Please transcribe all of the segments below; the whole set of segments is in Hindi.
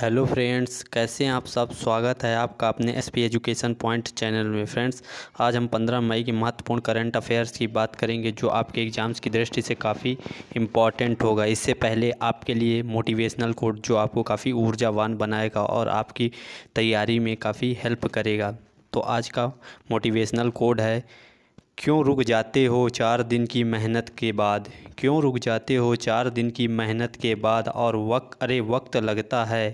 हेलो फ्रेंड्स कैसे हैं आप सब स्वागत है आपका अपने S P education point channel में फ्रेंड्स आज हम 15 मई के महत्वपूर्ण करंट अफेयर्स की बात करेंगे जो आपके एग्ज़ाम्स की दृष्टि से काफ़ी इम्पॉर्टेंट होगा इससे पहले आपके लिए मोटिवेशनल कोड जो आपको काफ़ी ऊर्जावान बनाएगा और आपकी तैयारी में काफ़ी हेल्प करेगा तो आज का मोटिवेशनल कोड है क्यों रुक जाते हो चार दिन की मेहनत के बाद क्यों रुक जाते हो चार दिन की मेहनत के बाद और वक्त अरे वक्त लगता है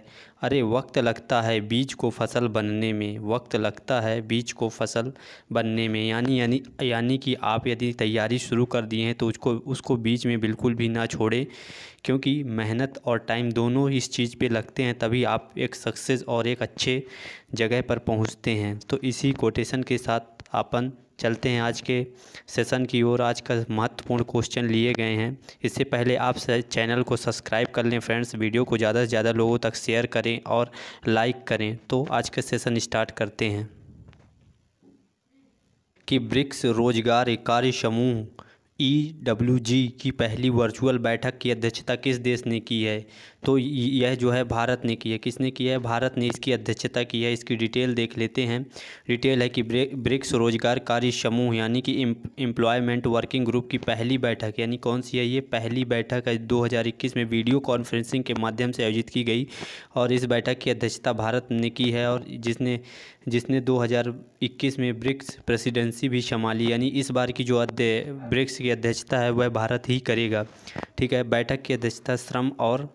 अरे वक्त लगता है बीज को फसल बनने में वक्त लगता है बीज को फसल बनने में यानी यानी यानी कि आप यदि तैयारी शुरू कर दिए हैं तो उसको उसको बीच में बिल्कुल भी ना छोड़ें क्योंकि मेहनत और टाइम दोनों इस चीज़ पे लगते हैं तभी आप एक सक्सेस और एक अच्छे जगह पर पहुँचते हैं तो इसी कोटेशन के साथ अपन चलते हैं आज के सेशन की ओर आज का महत्वपूर्ण क्वेश्चन लिए गए हैं इससे पहले आप चैनल को सब्सक्राइब कर लें फ्रेंड्स वीडियो को ज़्यादा से ज़्यादा लोगों तक शेयर करें और लाइक करें तो आज का सेशन स्टार्ट करते हैं कि ब्रिक्स रोजगार कार्य समूह ई डब्ल्यू जी की पहली वर्चुअल बैठक की अध्यक्षता किस देश ने की है तो यह जो है भारत ने की है किसने की है भारत ने इसकी अध्यक्षता की है इसकी डिटेल देख लेते हैं डिटेल है कि ब्रिक्स रोजगार कार्य समूह यानी कि एम्प्लॉयमेंट वर्किंग ग्रुप की पहली बैठक यानी कौन सी है ये पहली बैठक है दो में वीडियो कॉन्फ्रेंसिंग के माध्यम से आयोजित की गई और इस बैठक की अध्यक्षता भारत ने की है और जिसने जिसने 2021 में ब्रिक्स प्रेसिडेंसी भी संभाली यानी इस बार की जो अध्यय ब्रिक्स की अध्यक्षता है वह भारत ही करेगा ठीक है बैठक की अध्यक्षता श्रम और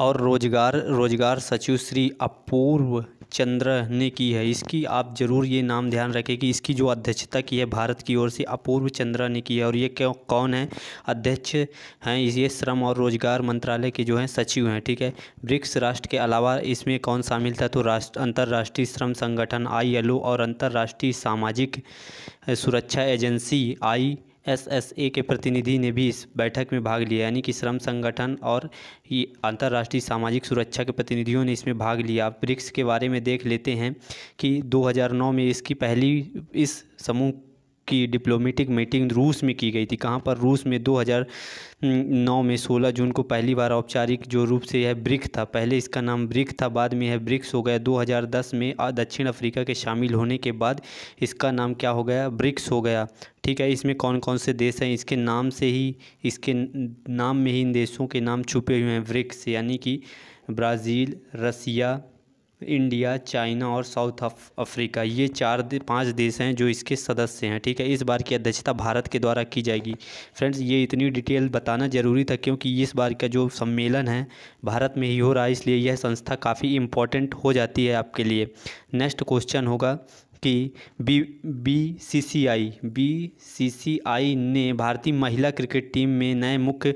और रोजगार रोजगार सचिव श्री अपूर्व चंद्र ने की है इसकी आप ज़रूर ये नाम ध्यान रखें कि इसकी जो अध्यक्षता की है भारत की ओर से अपूर्व चंद्रा ने की है और ये क्यों कौन है अध्यक्ष हैं ये श्रम और रोजगार मंत्रालय के जो हैं सचिव हैं ठीक है ब्रिक्स राष्ट्र के अलावा इसमें कौन शामिल था तो राष्ट्र अंतर्राष्ट्रीय श्रम संगठन आई और अंतर्राष्ट्रीय सामाजिक सुरक्षा एजेंसी आई एसएसए के प्रतिनिधि ने भी इस बैठक में भाग लिया यानी कि श्रम संगठन और अंतर्राष्ट्रीय सामाजिक सुरक्षा के प्रतिनिधियों ने इसमें भाग लिया ब्रिक्स के बारे में देख लेते हैं कि 2009 में इसकी पहली इस समूह की डिप्लोमेटिक मीटिंग रूस में की गई थी कहाँ पर रूस में 2009 में 16 जून को पहली बार औपचारिक जो रूप से यह ब्रिक था पहले इसका नाम ब्रिक था बाद में यह ब्रिक्स हो गया 2010 में दक्षिण अफ्रीका के शामिल होने के बाद इसका नाम क्या हो गया ब्रिक्स हो गया ठीक है इसमें कौन कौन से देश हैं इसके नाम से ही इसके नाम में ही इन देशों के नाम छुपे हुए हैं ब्रिक्स यानी कि ब्राज़ील रसिया इंडिया चाइना और साउथ अफ्रीका ये चार दे, पांच देश हैं जो इसके सदस्य हैं ठीक है इस बार की अध्यक्षता भारत के द्वारा की जाएगी फ्रेंड्स ये इतनी डिटेल बताना ज़रूरी था क्योंकि इस बार का जो सम्मेलन है भारत में ही हो रहा है इसलिए यह संस्था काफ़ी इम्पोर्टेंट हो जाती है आपके लिए नेक्स्ट क्वेश्चन होगा कि B B C C I B C C I ने भारतीय महिला क्रिकेट टीम में नए मुख्य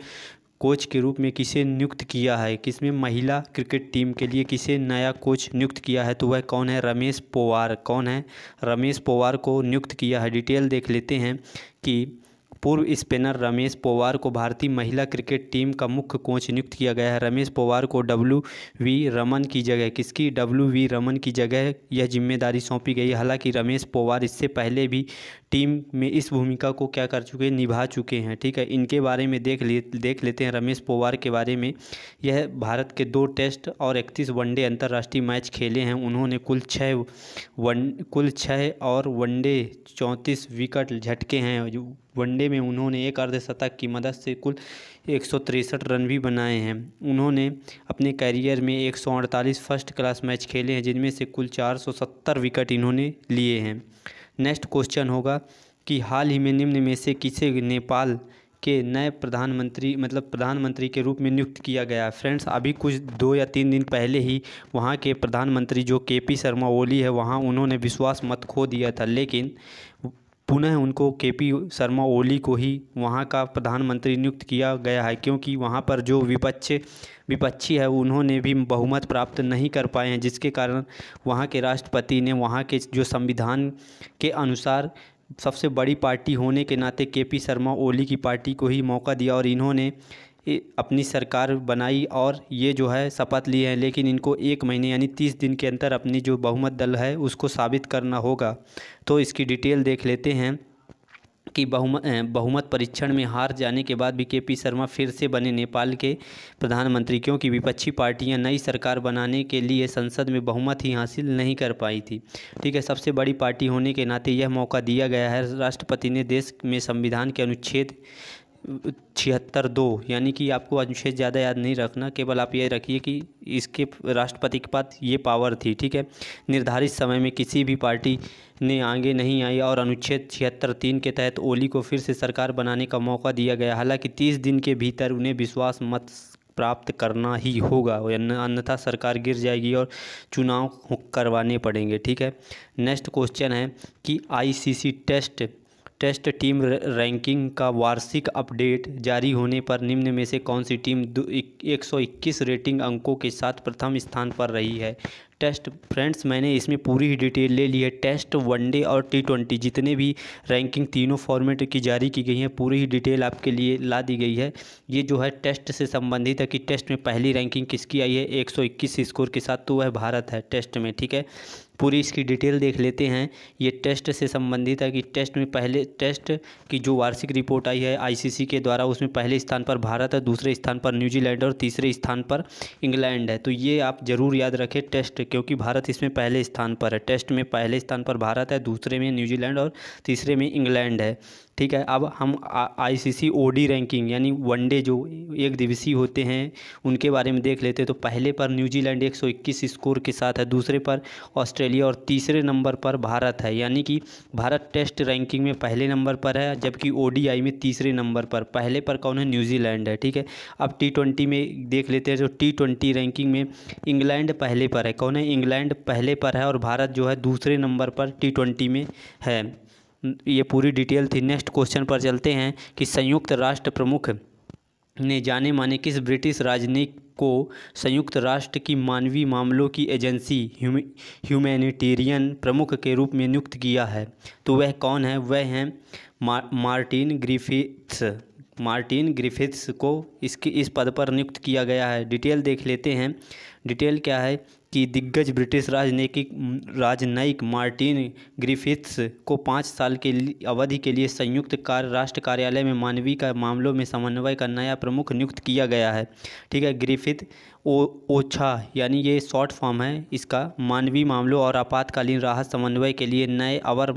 कोच के रूप में किसे नियुक्त किया है किसमें महिला क्रिकेट टीम के लिए किसे नया कोच नियुक्त किया है तो वह कौन है रमेश पोवार कौन है रमेश पोवार को नियुक्त किया है डिटेल देख लेते हैं कि पूर्व स्पिनर रमेश पोवार को भारतीय महिला क्रिकेट टीम का मुख्य कोच नियुक्त किया गया है रमेश पोवार को डब्ल्यू वी रमन की जगह किसकी डब्ल्यू वी रमन की जगह यह जिम्मेदारी सौंपी गई हालांकि रमेश पोवार इससे पहले भी टीम में इस भूमिका को क्या कर चुके निभा चुके हैं ठीक है इनके बारे में देख ले देख लेते हैं रमेश पोवार के बारे में यह भारत के दो टेस्ट और इकतीस वनडे अंतर्राष्ट्रीय मैच खेले हैं उन्होंने कुल छः वन कुल छः और वनडे चौंतीस विकेट झटके हैं वनडे में उन्होंने एक अर्धशतक की मदद से कुल एक रन भी बनाए हैं उन्होंने अपने कैरियर में एक फर्स्ट क्लास मैच खेले हैं जिनमें से कुल चार विकेट इन्होंने लिए हैं नेक्स्ट क्वेश्चन होगा कि हाल ही में निम्न में से किसे नेपाल के नए प्रधानमंत्री मतलब प्रधानमंत्री के रूप में नियुक्त किया गया फ्रेंड्स अभी कुछ दो या तीन दिन पहले ही वहाँ के प्रधानमंत्री जो के पी शर्मा ओली है वहाँ उन्होंने विश्वास मत खो दिया था लेकिन पुनः उनको के पी शर्मा ओली को ही वहाँ का प्रधानमंत्री नियुक्त किया गया है क्योंकि वहाँ पर जो विपक्ष विपक्षी है उन्होंने भी बहुमत प्राप्त नहीं कर पाए हैं जिसके कारण वहाँ के राष्ट्रपति ने वहाँ के जो संविधान के अनुसार सबसे बड़ी पार्टी होने के नाते के पी शर्मा ओली की पार्टी को ही मौका दिया और इन्होंने अपनी सरकार बनाई और ये जो है शपथ लिए हैं लेकिन इनको एक महीने यानी तीस दिन के अंदर अपनी जो बहुमत दल है उसको साबित करना होगा तो इसकी डिटेल देख लेते हैं कि बहुमत बहुमत परीक्षण में हार जाने के बाद भी के पी शर्मा फिर से बने नेपाल के प्रधानमंत्री क्योंकि विपक्षी पार्टियां नई सरकार बनाने के लिए संसद में बहुमत ही हासिल नहीं कर पाई थी ठीक है सबसे बड़ी पार्टी होने के नाते यह मौका दिया गया है राष्ट्रपति ने देश में संविधान के अनुच्छेद छिहत्तर दो यानी कि आपको अनुच्छेद ज़्यादा याद नहीं रखना केवल आप ये रखिए कि इसके राष्ट्रपति के पास ये पावर थी ठीक है निर्धारित समय में किसी भी पार्टी ने आगे नहीं आई और अनुच्छेद छिहत्तर तीन के तहत ओली को फिर से सरकार बनाने का मौका दिया गया हालांकि तीस दिन के भीतर उन्हें विश्वास मत प्राप्त करना ही होगा अन्यथा सरकार गिर जाएगी और चुनाव करवाने पड़ेंगे ठीक है नेक्स्ट क्वेश्चन है कि ICC test test team ranking का वार्षिक अपडेट जारी होने पर निम्न में से कौन सी टीम एक सौ इक्कीस रेटिंग अंकों के साथ प्रथम स्थान पर रही है टेस्ट फ्रेंड्स मैंने इसमें पूरी ही डिटेल ले ली है टेस्ट वनडे और टी ट्वेंटी जितने भी रैंकिंग तीनों फॉर्मेट की जारी की गई है पूरी ही डिटेल आपके लिए ला दी गई है ये जो है टेस्ट से संबंधित है कि टेस्ट में पहली रैंकिंग किसकी आई है 121 स्कोर के साथ तो वह भारत है टेस्ट में ठीक है पूरी इसकी डिटेल देख लेते हैं ये टेस्ट से संबंधित है कि टेस्ट में पहले टेस्ट की जो वार्षिक रिपोर्ट आई है आईसीसी के द्वारा उसमें पहले स्थान पर भारत है दूसरे स्थान पर न्यूजीलैंड और तीसरे स्थान पर इंग्लैंड है तो ये आप ज़रूर याद रखें टेस्ट क्योंकि भारत इसमें पहले स्थान पर है टेस्ट में पहले स्थान पर भारत है दूसरे में न्यूजीलैंड और तीसरे में इंग्लैंड है ठीक है अब हम आईसीसी ओडी रैंकिंग यानी वनडे जो एक दिवसीय होते हैं उनके बारे में देख लेते हैं तो पहले पर न्यूजीलैंड 121 स्कोर के साथ है दूसरे पर ऑस्ट्रेलिया और तीसरे नंबर पर भारत है यानी कि भारत टेस्ट रैंकिंग में पहले नंबर पर है जबकि ओ में तीसरे नंबर पर पहले पर कौन है न्यूजीलैंड है ठीक है अब टी में देख लेते हैं जो टी रैंकिंग में इंग्लैंड पहले पर है कौन है इंग्लैंड पहले पर है और भारत जो है दूसरे नंबर पर टी में है ये पूरी डिटेल थी नेक्स्ट क्वेश्चन पर चलते हैं कि संयुक्त राष्ट्र प्रमुख ने जाने माने किस ब्रिटिश राजनीतिक को संयुक्त राष्ट्र की मानवीय मामलों की एजेंसी ह्यूमैनिटेरियन प्रमुख के रूप में नियुक्त किया है तो वह कौन है वह हैं मा, मार्टिन ग्रिफिथ्स मार्टिन ग्रिफिथ्स को इसके इस पद पर नियुक्त किया गया है डिटेल देख लेते हैं डिटेल क्या है कि दिग्गज ब्रिटिश राजनीतिक राजनयिक मार्टिन ग्रिफिथ्स को पाँच साल के अवधि के लिए संयुक्त कार्य राष्ट्र कार्यालय में मानवीय का मामलों में समन्वय का नया प्रमुख नियुक्त किया गया है ठीक है ग्रिफिथ ओ ओछा यानी ये शॉर्ट फॉर्म है इसका मानवीय मामलों और आपातकालीन राहत समन्वय के लिए नए अवर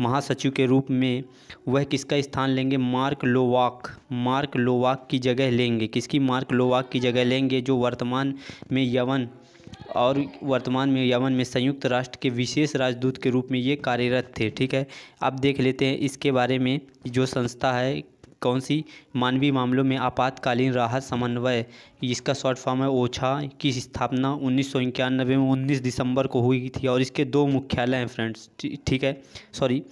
महासचिव के रूप में वह किसका स्थान लेंगे मार्क लोवाक मार्क लोवाक की जगह लेंगे किसकी मार्क लोवाक की जगह लेंगे जो वर्तमान में यवन और वर्तमान में यमन में संयुक्त राष्ट्र के विशेष राजदूत के रूप में ये कार्यरत थे ठीक है अब देख लेते हैं इसके बारे में जो संस्था है कौन सी मानवीय मामलों में आपातकालीन राहत समन्वय इसका शॉर्ट फॉर्म है ओछा की स्थापना उन्नीस सौ इक्यानवे में उन्नीस दिसंबर को हुई थी और इसके दो मुख्यालय हैं फ्रेंड्स ठीक है सॉरी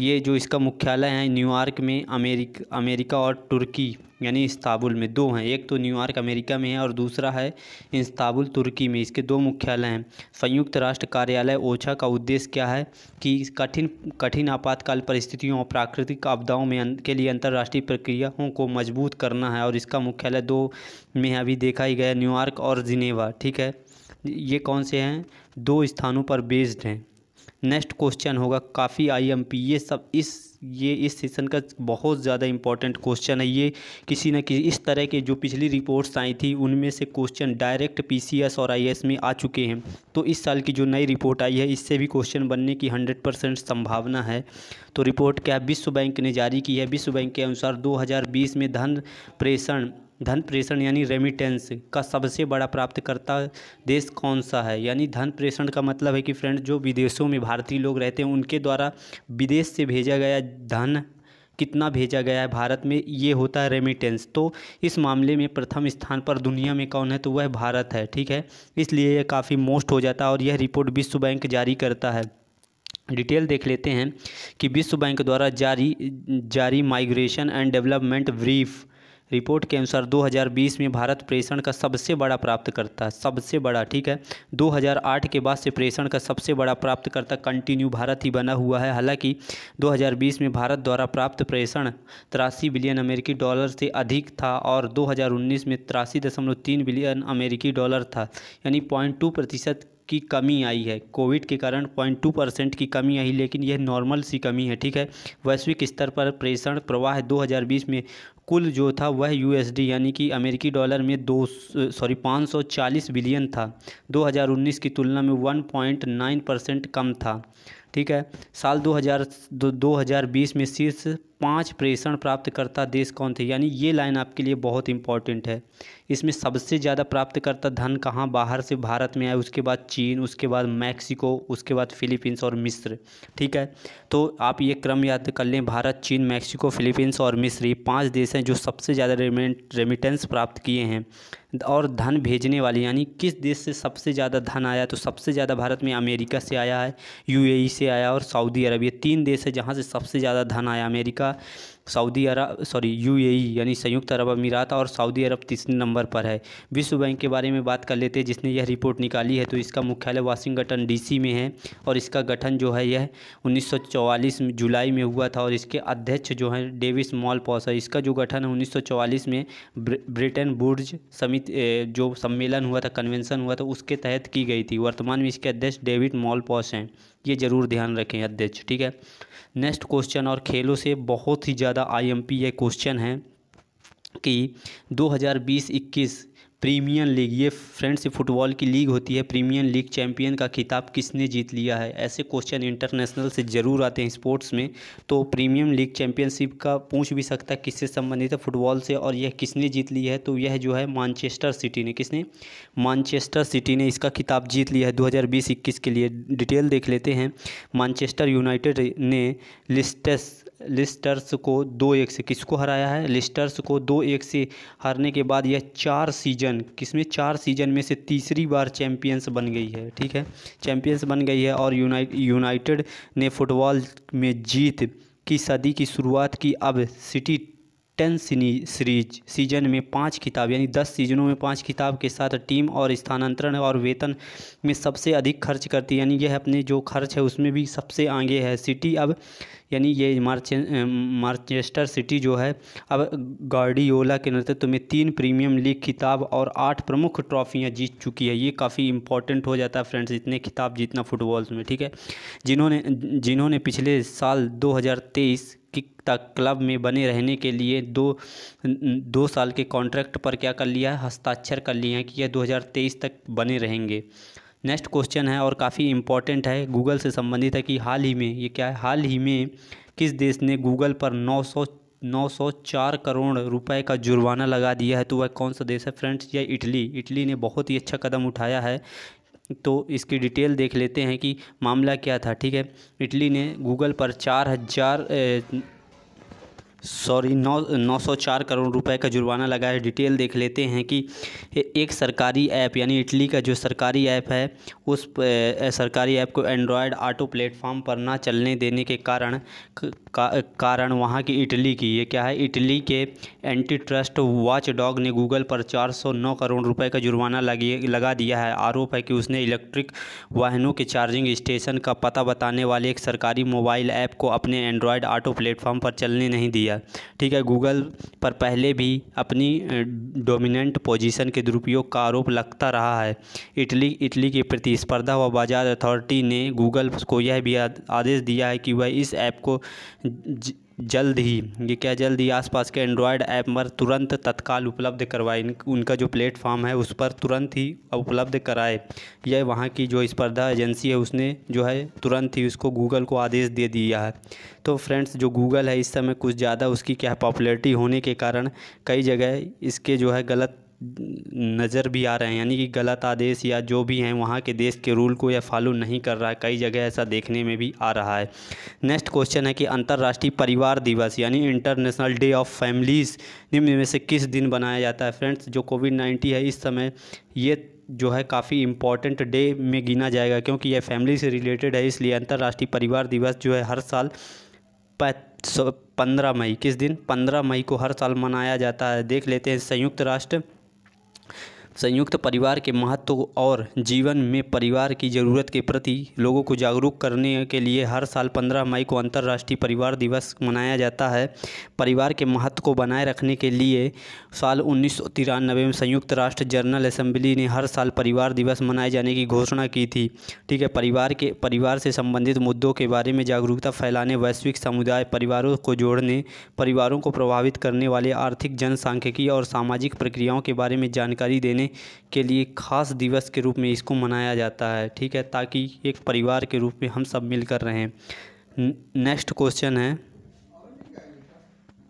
ये जो इसका मुख्यालय है न्यूयॉर्क में अमेरिक अमेरिका और तुर्की यानी इस्ताबुल में दो हैं एक तो न्यूयॉर्क अमेरिका में है और दूसरा है इस्ताबुल तुर्की में इसके दो मुख्यालय हैं संयुक्त राष्ट्र कार्यालय ओछा का उद्देश्य क्या है कि कठिन कठिन आपातकाल परिस्थितियों और प्राकृतिक आपदाओं में अं, के लिए अंतर्राष्ट्रीय प्रक्रियाओं को मजबूत करना है और इसका मुख्यालय दो में अभी देखा ही गया न्यूयॉर्क और जिनेवा ठीक है ये कौन से हैं दो स्थानों पर बेस्ड हैं नेक्स्ट क्वेश्चन होगा काफ़ी आईएमपी ये सब इस ये इस सेशन का बहुत ज़्यादा इंपॉर्टेंट क्वेश्चन है ये किसी न किसी इस तरह के जो पिछली रिपोर्ट्स आई थी उनमें से क्वेश्चन डायरेक्ट पीसीएस और आईएएस में आ चुके हैं तो इस साल की जो नई रिपोर्ट आई है इससे भी क्वेश्चन बनने की हंड्रेड परसेंट संभावना है तो रिपोर्ट क्या विश्व बैंक ने जारी की है विश्व बैंक के अनुसार दो में धन प्रेषण धन प्रेषण यानी रेमिटेंस का सबसे बड़ा प्राप्तकर्ता देश कौन सा है यानी धन प्रेषण का मतलब है कि फ्रेंड जो विदेशों में भारतीय लोग रहते हैं उनके द्वारा विदेश से भेजा गया धन कितना भेजा गया है भारत में ये होता है रेमिटेंस तो इस मामले में प्रथम स्थान पर दुनिया में कौन है तो वह भारत है ठीक है इसलिए यह काफ़ी मोस्ट हो जाता है और यह रिपोर्ट विश्व बैंक जारी करता है डिटेल देख लेते हैं कि विश्व बैंक द्वारा जारी जारी migration and development brief report के अनुसार 2020 में भारत प्रेषण का सबसे बड़ा प्राप्तकर्ता सबसे बड़ा ठीक है 2008 के बाद से प्रेषण का सबसे बड़ा प्राप्तकर्ता कंटिन्यू भारत ही बना हुआ है हालांकि 2020 में भारत द्वारा प्राप्त प्रेषण तिरासी बिलियन अमेरिकी डॉलर से अधिक था और 2019 में तिरासी दशमलव तीन बिलियन अमेरिकी डॉलर था यानी पॉइंट प्रतिशत की कमी आई है कोविड के कारण पॉइंट टू परसेंट की कमी आई लेकिन यह नॉर्मल सी कमी है ठीक है वैश्विक स्तर पर प्रेषण प्रवाह 2020 में कुल जो था वह यूएसडी यानी कि अमेरिकी डॉलर में दो सॉरी पाँच सौ चालीस बिलियन था 2019 की तुलना में 1.9 परसेंट कम था ठीक है साल 2000 2020 में शीर्ष पांच प्रेषण प्राप्तकर्ता देश कौन थे यानी ये लाइन आपके लिए बहुत इंपॉर्टेंट है इसमें सबसे ज़्यादा प्राप्तकर्ता धन कहाँ बाहर से भारत में आए उसके बाद चीन उसके बाद मैक्सिको उसके बाद फिलीपींस और मिस्र ठीक है तो आप ये क्रम याद कर लें भारत चीन मैक्सिको फिलीपींस और मिस्र ये पाँच देश हैं जो सबसे ज़्यादा रेमिटेंस प्राप्त किए हैं और धन भेजने वाली यानी किस देश से सबसे ज़्यादा धन आया तो सबसे ज़्यादा भारत में अमेरिका से आया है यूएई से आया और सऊदी अरब ये तीन देश है जहाँ से सबसे ज़्यादा धन आया अमेरिका सऊदी अरब सॉरी यूएई e, यानी संयुक्त अरब अमीरात और सऊदी अरब तीसरे नंबर पर है विश्व बैंक के बारे में बात कर लेते हैं जिसने यह रिपोर्ट निकाली है तो इसका मुख्यालय वाशिंगटन डीसी में है और इसका गठन जो है यह 1944 जुलाई में हुआ था और इसके अध्यक्ष जो है डेविस मॉल पॉस है इसका जो गठन है उन्नीस में ब्रिटेन बुर्ज समित जो सम्मेलन हुआ था कन्वेंसन हुआ था उसके तहत की गई थी वर्तमान में इसके अध्यक्ष डेविड मॉल पॉस हैं ये ज़रूर ध्यान रखें अध्यक्ष ठीक है नेक्स्ट क्वेश्चन और खेलों से बहुत ही ज़्यादा आईएमपी ये क्वेश्चन है कि बीस इक्कीस प्रीमियर लीग ये फ्रेंड्स फुटबॉल की लीग होती है प्रीमियर लीग चैंपियन का खिताब किसने जीत लिया है ऐसे क्वेश्चन इंटरनेशनल से ज़रूर आते हैं स्पोर्ट्स में तो प्रीमियर लीग चैंपियनशिप का पूछ भी सकता है किससे संबंधित है फुटबॉल से और यह किसने जीत ली है तो यह जो है मानचेस्टर सिटी ने किसने मानचेस्टर सिटी ने इसका खिताब जीत लिया है दो हज़ार के लिए डिटेल देख लेते हैं मानचेस्टर यूनाइटेड ने लिस्टेस लिस्टर्स को दो एक से किसको हराया है लिस्टर्स को दो एक से हारने के बाद यह चार सीजन किसमें चार सीजन में से तीसरी बार चैंपियंस बन गई है ठीक है चैम्पियंस बन गई है और यूनाइटेड ने फुटबॉल में जीत की सदी की शुरुआत की अब सिटी टेन सीरीज सीजन में पाँच किताब यानी दस सीजनों में पाँच किताब के साथ टीम और स्थानांतरण और वेतन में सबसे अधिक खर्च करती है यानी यह अपने जो खर्च है उसमें भी सबसे आगे है सिटी अब यानी ये मार्च मार्चेस्टर सिटी जो है अब गार्डियोला के नेतृत्व में तीन प्रीमियम लीग खिताब और आठ प्रमुख ट्रॉफियाँ जीत चुकी है ये काफ़ी इंपॉर्टेंट हो जाता है फ्रेंड्स इतने खिताब जीतना फुटबॉल्स में ठीक है जिन्होंने जिन्होंने पिछले साल 2023 तक क्लब में बने रहने के लिए दो दो साल के कॉन्ट्रैक्ट पर क्या कर लिया है हस्ताक्षर कर लिए हैं कि यह 2023 तक बने रहेंगे नेक्स्ट क्वेश्चन है और काफ़ी इंपॉर्टेंट है गूगल से संबंधित है कि हाल ही में ये क्या है हाल ही में किस देश ने गूगल पर 900 904 करोड़ रुपए का जुर्माना लगा दिया है तो वह कौन सा देश है फ्रेंड्स यह इटली इटली ने बहुत ही अच्छा कदम उठाया है तो इसकी डिटेल देख लेते हैं कि मामला क्या था ठीक है इटली ने गूगल पर चार हज़ार सॉरी नौ नौ सौ चार करोड़ रुपए का जुर्माना लगा है डिटेल देख लेते हैं कि एक सरकारी ऐप यानी इटली का जो सरकारी ऐप है उस सरकारी ऐप को एंड्रॉयड ऑटो प्लेटफॉर्म पर ना चलने देने के कारण का, कारण वहाँ की इटली की ये क्या है इटली के एंटी ट्रस्ट वॉच डॉग ने गूगल पर 409 करोड़ रुपए का जुर्माना लगी लगा दिया है आरोप है कि उसने इलेक्ट्रिक वाहनों के चार्जिंग स्टेशन का पता बताने वाले एक सरकारी मोबाइल ऐप को अपने एंड्रॉयड ऑटो प्लेटफॉर्म पर चलने नहीं दिया किया ठीक है गूगल पर पहले भी अपनी डोमिनेंट पोजीशन के दुरुपयोग का आरोप लगता रहा है इटली इटली की प्रतिस्पर्धा व बाजार अथॉरिटी ने गूगल को यह भी आदेश दिया है कि वह इस ऐप को ज, जल्द ही ये क्या जल्द ही आसपास के एंड्रॉयड ऐप पर तुरंत तत्काल उपलब्ध करवाए उनका जो प्लेटफॉर्म है उस पर तुरंत ही उपलब्ध कराए यह वहाँ की जो स्पर्धा एजेंसी है उसने जो है तुरंत ही उसको गूगल को आदेश दे दिया है तो फ्रेंड्स जो गूगल है इस समय कुछ ज़्यादा उसकी क्या पॉपुलरिटी होने के कारण कई जगह इसके जो है गलत नज़र भी आ रहे हैं यानी कि गलत आदेश या जो भी हैं वहाँ के देश के रूल को यह फॉलो नहीं कर रहा है कई जगह ऐसा देखने में भी आ रहा है नेक्स्ट क्वेश्चन है कि अंतर्राष्ट्रीय परिवार दिवस यानी इंटरनेशनल डे ऑफ फैमिलीज़ निम्न में से किस दिन बनाया जाता है फ्रेंड्स जो कोविड नाइन्टीन है इस समय ये जो है काफ़ी इम्पॉर्टेंट डे में गिना जाएगा क्योंकि यह फैमिली से रिलेटेड है इसलिए अंतर्राष्ट्रीय परिवार दिवस जो है हर साल पंद्रह मई किस दिन पंद्रह मई को हर साल मनाया जाता है देख लेते हैं संयुक्त राष्ट्र संयुक्त परिवार के महत्व और जीवन में परिवार की ज़रूरत के प्रति लोगों को जागरूक करने के लिए हर साल 15 मई को अंतर्राष्ट्रीय परिवार दिवस मनाया जाता है परिवार के महत्व को बनाए रखने के लिए साल उन्नीस में संयुक्त राष्ट्र जनरल असम्बली ने हर साल परिवार दिवस मनाए जाने की घोषणा की थी ठीक है परिवार के परिवार से संबंधित मुद्दों के बारे में जागरूकता फैलाने वैश्विक समुदाय परिवारों को जोड़ने परिवारों को प्रभावित करने वाले आर्थिक जनसांख्यिकी और सामाजिक प्रक्रियाओं के बारे में जानकारी देने के लिए ख़ास दिवस के रूप में इसको मनाया जाता है ठीक है ताकि एक परिवार के रूप में हम सब मिलकर रहें नेक्स्ट क्वेश्चन है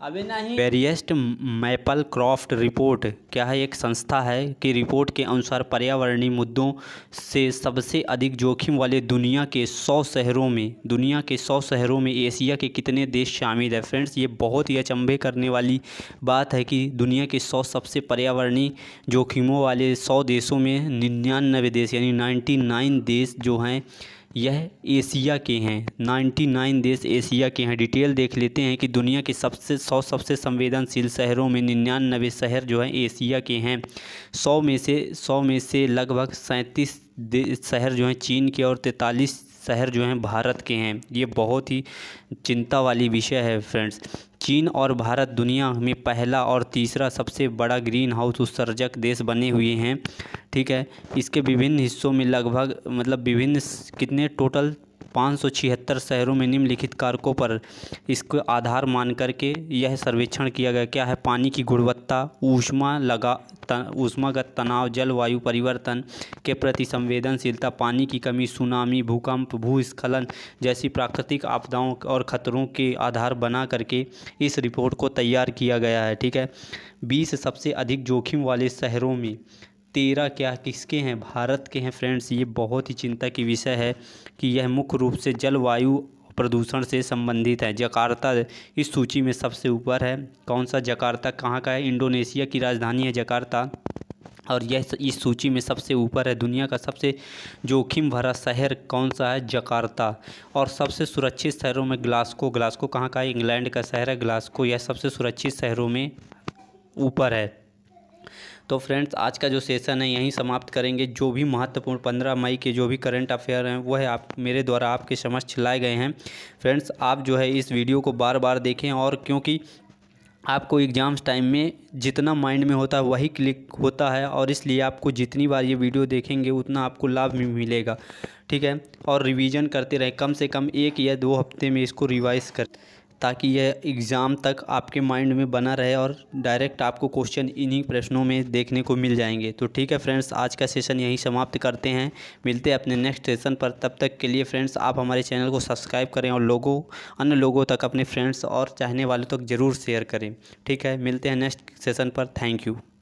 अभी पेरियस्ट मैपल क्रॉफ्ट रिपोर्ट क्या है एक संस्था है कि रिपोर्ट के अनुसार पर्यावरणीय मुद्दों से सबसे अधिक जोखिम वाले दुनिया के सौ शहरों में दुनिया के सौ शहरों में एशिया के कितने देश शामिल है फ्रेंड्स ये बहुत ही अचंभे करने वाली बात है कि दुनिया के सौ सबसे पर्यावरणीय जोखिमों वाले सौ देशों में निन्यानवे देश यानी नाइन्टी नाइन देश जो हैं यह एशिया के हैं 99 देश एशिया के हैं डिटेल देख लेते हैं कि दुनिया के सबसे सौ सबसे संवेदनशील शहरों में निन्यानबे शहर जो हैं एशिया के हैं सौ में से सौ में से लगभग सैंतीस शहर जो हैं चीन के और तैंतालीस शहर जो हैं भारत के हैं ये बहुत ही चिंता वाली विषय है फ्रेंड्स चीन और भारत दुनिया में पहला और तीसरा सबसे बड़ा ग्रीन हाउस उत्सर्जक देश बने हुए हैं ठीक है इसके विभिन्न हिस्सों में लगभग मतलब विभिन्न कितने टोटल पाँच शहरों में निम्नलिखित कारकों पर इसको आधार मान करके यह सर्वेक्षण किया गया क्या है पानी की गुणवत्ता ऊष्मा लगा ऊष्मागत तनाव जलवायु परिवर्तन के प्रति संवेदनशीलता पानी की कमी सुनामी भूकंप भूस्खलन जैसी प्राकृतिक आपदाओं और ख़तरों के आधार बना करके इस रिपोर्ट को तैयार किया गया है ठीक है बीस सबसे अधिक जोखिम वाले शहरों में तेरह क्या किसके हैं भारत के हैं फ्रेंड्स ये बहुत ही चिंता की विषय है कि यह मुख्य रूप से जलवायु प्रदूषण से संबंधित है जकार्ता इस सूची में सबसे ऊपर है कौन सा जकार्ता कहाँ का है इंडोनेशिया की राजधानी है जकार्ता और यह इस सूची में सबसे ऊपर है दुनिया का सबसे जोखिम भरा शहर कौन सा है जकार्ता और सबसे सुरक्षित शहरों में ग्लास्को ग्लास्को कहाँ का है इंग्लैंड का शहर है ग्लास्को यह सबसे सुरक्षित शहरों में ऊपर है तो फ्रेंड्स आज का जो सेशन है यहीं समाप्त करेंगे जो भी महत्वपूर्ण पंद्रह मई के जो भी करंट अफेयर हैं वह है आप मेरे द्वारा आपके समक्ष लाए गए हैं फ्रेंड्स आप जो है इस वीडियो को बार बार देखें और क्योंकि आपको एग्ज़ाम्स टाइम में जितना माइंड में होता है वही क्लिक होता है और इसलिए आपको जितनी बार ये वीडियो देखेंगे उतना आपको लाभ भी मिलेगा ठीक है और रिवीजन करते रहें कम से कम एक या दो हफ्ते में इसको रिवाइज़ कर ताकि यह एग्ज़ाम तक आपके माइंड में बना रहे और डायरेक्ट आपको क्वेश्चन इन्हीं प्रश्नों में देखने को मिल जाएंगे तो ठीक है फ्रेंड्स आज का सेशन यहीं समाप्त करते हैं मिलते हैं अपने नेक्स्ट सेशन पर तब तक के लिए फ्रेंड्स आप हमारे चैनल को सब्सक्राइब करें और लोगों अन्य लोगों तक अपने फ्रेंड्स और चाहने वालों तक ज़रूर शेयर करें ठीक है मिलते हैं नेक्स्ट सेशन पर थैंक यू